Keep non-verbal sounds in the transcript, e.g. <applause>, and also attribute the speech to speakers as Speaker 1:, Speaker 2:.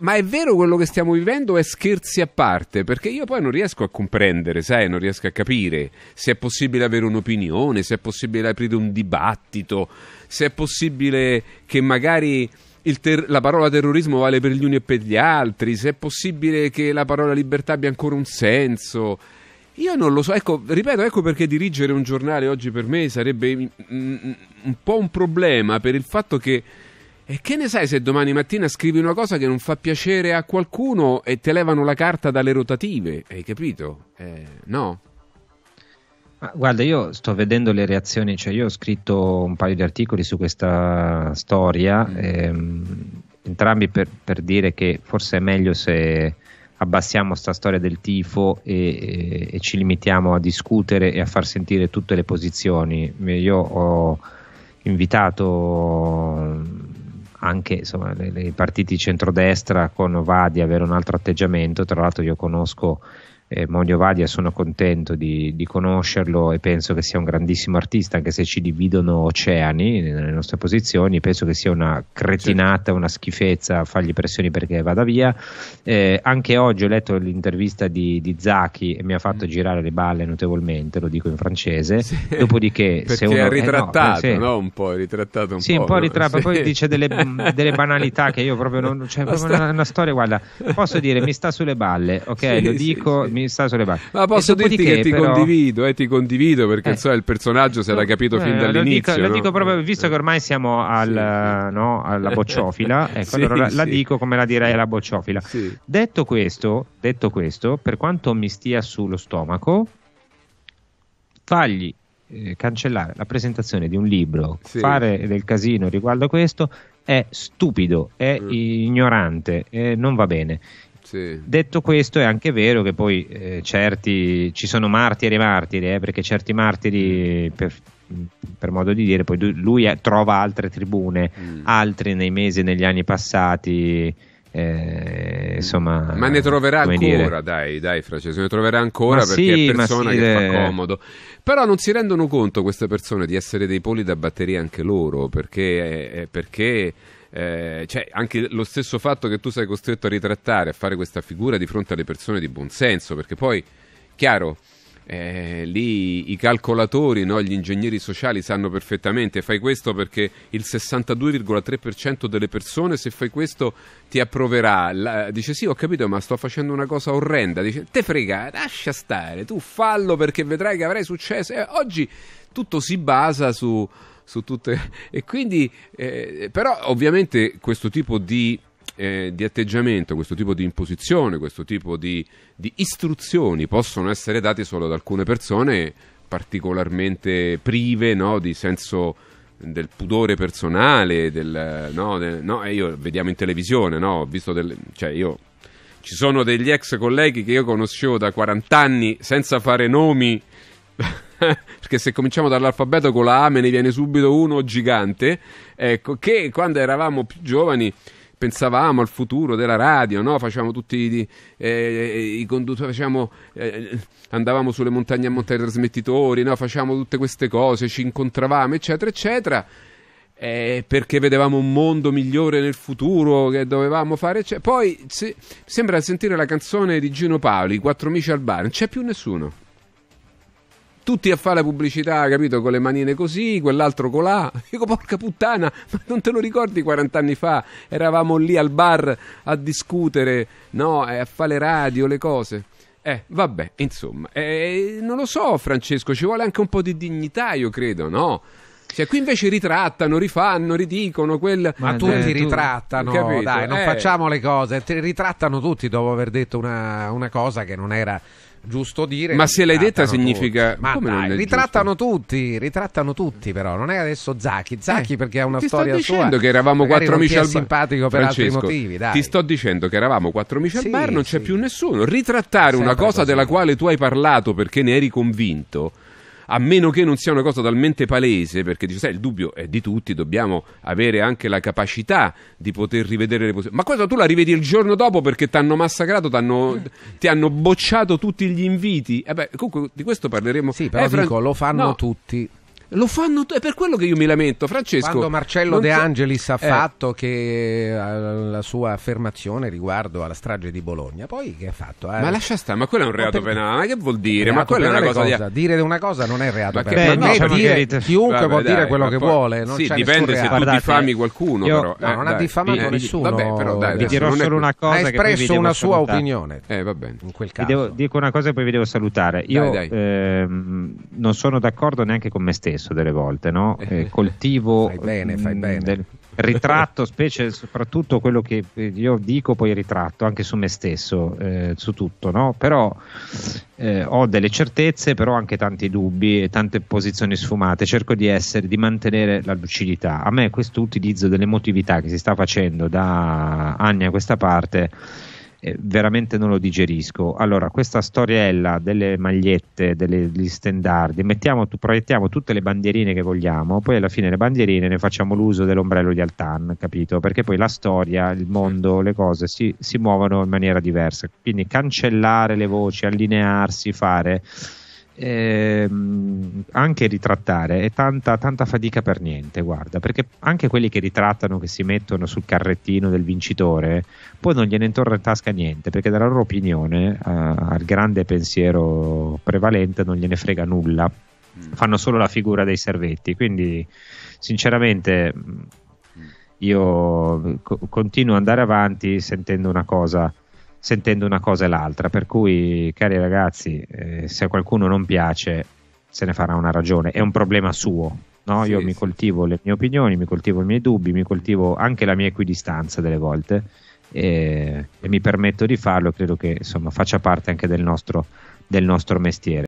Speaker 1: Ma è vero quello che stiamo vivendo è scherzi a parte? Perché io poi non riesco a comprendere, sai, non riesco a capire se è possibile avere un'opinione, se è possibile aprire un dibattito, se è possibile che magari... Ter- la parola terrorismo vale per gli uni e per gli altri, se è possibile che la parola libertà abbia ancora un senso. Io non lo so, ecco, ripeto, ecco perché dirigere un giornale oggi per me sarebbe un po' un problema per il fatto che e che ne sai se domani mattina scrivi una cosa che non fa piacere a qualcuno e te levano la carta dalle rotative? Hai capito? Eh, no?
Speaker 2: Ma guarda, io sto vedendo le reazioni, cioè io ho scritto un paio di articoli su questa storia, mm. ehm, entrambi per, per, dire che forse è meglio se abbassiamo questa storia del tifo e, e, e ci limitiamo a discutere e a far sentire tutte le posizioni. Io ho invitato anche insomma, le, le partiti centrodestra con Ovadi avere un altro atteggiamento. Tra l'altro, io conosco eh, Monio Vadia sono contento di, di, conoscerlo e penso che sia un grandissimo artista, anche se ci dividono oceani nelle nostre posizioni, penso che sia una cretinata, una schifezza fargli pressioni perché vada via. Eh, anche oggi ho letto l'intervista di, di Zacchi e mi ha fatto mm. girare le balle notevolmente, lo dico in francese, sì. dopodiché <laughs> se uno... è eh, ritrattato, eh, no, no, un po', è ritrattato un sì, po'. un po' no? ritrattato, sì. poi dice delle, delle, banalità che io proprio non... Cioè, proprio sta... una, una, storia, guarda, posso dire, mi sta sulle balle, ok, lo dico mi sta sulle palle. Ma posso dirti che ti però...
Speaker 1: condivido, eh, ti condivido perché eh. so, il personaggio si era eh, capito eh, fin dall'inizio. Lo dico, no? lo dico
Speaker 2: proprio, eh, visto che ormai siamo al, sì. Eh, no, alla <laughs> bocciofila, ecco, sì, allora sì. la dico come la direi alla bocciofila. Detto questo, detto questo, per quanto mi stia sullo stomaco, fagli cancellare la presentazione di un libro, sì. fare del casino riguardo a questo è stupido, è mm. ignorante, eh, non va bene. Sì. Detto questo, è anche vero che poi eh, certi ci sono martiri e martiri, eh, perché certi martiri, per, per, modo di dire, poi lui eh, trova altre tribune, mm. altri nei mesi e negli anni passati. Eh, insomma, ma ne troverà ancora, dire. dai, dai, Francesco, ne troverà ancora ma perché sì, è persona sì, che le... fa eh. comodo.
Speaker 1: Però non si rendono conto queste persone di essere dei poli da batteria anche loro, perché, perché eh, cioè anche lo stesso fatto che tu sei costretto a ritrattare, a fare questa figura di fronte alle persone di buonsenso, perché poi, chiaro, eh, lì i calcolatori, no, gli ingegneri sociali sanno perfettamente, fai questo perché il 62,3% delle persone se fai questo ti approverà, La, dice sì ho capito ma sto facendo una cosa orrenda, dice te frega, lascia stare, tu fallo perché vedrai che avrai successo, eh, oggi tutto si basa su su tutte. E quindi, eh, però, ovviamente, questo tipo di, eh, di, atteggiamento, questo tipo di imposizione, questo tipo di, di istruzioni possono essere date solo ad alcune persone particolarmente prive no, di senso del pudore personale, del, no, del, no, io, vediamo in televisione, no, ho visto del, cioè io, ci sono degli ex colleghi che io conoscevo da 40 anni senza fare nomi <laughs> perché se cominciamo dall'alfabeto con la A me ne viene subito uno gigante, ecco, che quando eravamo più giovani pensavamo al futuro della radio, no? facevamo tutti eh, i conduttori, eh, andavamo sulle montagne a montare i trasmettitori, no? facevamo tutte queste cose, ci incontravamo, eccetera, eccetera. Eh, perché vedevamo un mondo migliore nel futuro che dovevamo fare. Cioè, poi se, sembra sentire la canzone di Gino Paoli, Quattro amici al bar, non c'è più nessuno tutti a fare la pubblicità, capito, con le manine così, quell'altro colà. Dico, porca puttana, ma non te lo ricordi 40 anni fa? Eravamo lì al bar a discutere, no, a fare le radio, le cose. Eh, vabbè, insomma, eh, non lo so, Francesco, ci vuole anche un po' di dignità, io credo, no? Cioè, qui invece ritrattano, rifanno, ridicono quel... Ma eh, tutti ritrattano, capito? dai, non eh. facciamo le cose, ritrattano tutti dopo aver detto una, una cosa che non era giusto dire. Ma se l'hai detta significa. Ma Come dai, ritrattano giusto? tutti, ritrattano tutti, però. Non è adesso Zacchi. Eh, Zacchi eh, perché ha una storia sua. Ti sto dicendo che eravamo quattro amici al bar. simpatico per Francesco, altri motivi, dai. Ti sto dicendo che eravamo quattro amici sì, al bar, non c'è più nessuno. Ritrattare Sempre una cosa così. della quale tu hai parlato perché ne eri convinto a meno che non sia una cosa talmente palese, perché dice, sai, il dubbio è di tutti, dobbiamo avere anche la capacità di poter rivedere le posizioni. Ma questa tu la rivedi il giorno dopo perché ti hanno massacrato, t'hanno, ti hanno bocciato tutti gli inviti. Eh beh, comunque di questo parleremo. Sì, però eh, Fran- dico, lo fanno no. tutti. Lo fanno t- è per quello che io mi lamento, Francesco. Quando Marcello De Angelis ha eh. fatto che, eh, la sua affermazione riguardo alla strage di Bologna, poi che ha fatto? Eh? Ma lascia stare, ma quello è un reato per... penale, ma che vuol dire? Ma quella è una cosa, cosa di... dire una cosa non è reato penale. No, diciamo dire, chiunque vabbè, può dai, dire quello che vuole, non sì, dipende se tu Guardate, diffami qualcuno, io... però, no, eh, non ha eh, diffamato eh, nessuno. Vabbè, però dai, vi dirò solo una cosa ha espresso una sua opinione.
Speaker 2: Eh, in quel caso. dico una cosa e poi vi devo salutare. Io ehm, non sono d'accordo neanche con me stesso spesso delle volte, no? Eh, eh, eh, coltivo... fai bene, fai mm, bene. Del, ritratto, specie soprattutto quello che eh, io dico poi ritratto anche su me stesso, eh, su tutto, no? però eh, ho delle certezze, però anche tanti dubbi e tante posizioni sfumate, cerco di essere, di mantenere la lucidità. A me questo utilizzo dell'emotività che si sta facendo da anni a questa parte eh, veramente non lo digerisco. Allora, questa storiella delle magliette, delle, degli standard, mettiamo, proiettiamo tutte le bandierine che vogliamo, poi alla fine le bandierine ne facciamo l'uso dell'ombrello di Altan, capito? Perché poi la storia, il mondo, le cose si, si muovono in maniera diversa. Quindi cancellare le voci, allinearsi, fare eh, anche ritrattare è tanta, tanta, fatica per niente, guarda, perché anche quelli che ritrattano, che si mettono sul carrettino del vincitore, poi non gliene intorno in tasca niente, perché dalla loro opinione eh, al grande pensiero prevalente non gliene frega nulla, mm. fanno solo la figura dei servetti, quindi sinceramente mm, io co- continuo ad andare avanti sentendo una cosa sentendo una cosa e l'altra. Per cui, cari ragazzi, eh, se a qualcuno non piace, se ne farà una ragione. È un problema suo. No? Sì, Io sì. mi coltivo le mie opinioni, mi coltivo i miei dubbi, mi coltivo anche la mia equidistanza delle volte. E, e mi permetto di farlo, credo che insomma, faccia parte anche del nostro, del nostro mestiere.